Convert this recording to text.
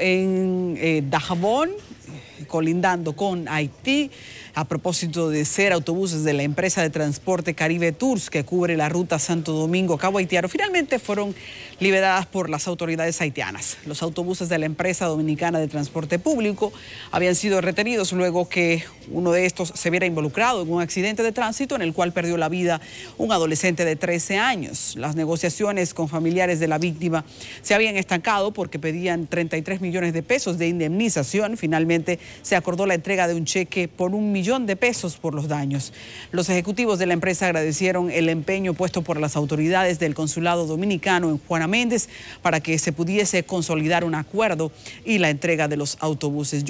en eh, Dajabón, colindando con Haití, a propósito de ser autobuses de la empresa de transporte Caribe Tours que cubre la ruta Santo Domingo-Cabo Haitiano, finalmente fueron liberadas por las autoridades haitianas. Los autobuses de la empresa dominicana de transporte público habían sido retenidos luego que uno de estos se viera involucrado en un accidente de tránsito en el cual perdió la vida un adolescente de 13 años. Las negociaciones con familiares de la víctima se habían estancado porque pedían 33 millones de pesos de indemnización. Finalmente se acordó la entrega de un cheque por un millón de pesos por los daños. Los ejecutivos de la empresa agradecieron el empeño puesto por las autoridades del consulado dominicano en Juana Méndez para que se pudiese consolidar un acuerdo y la entrega de los autobuses.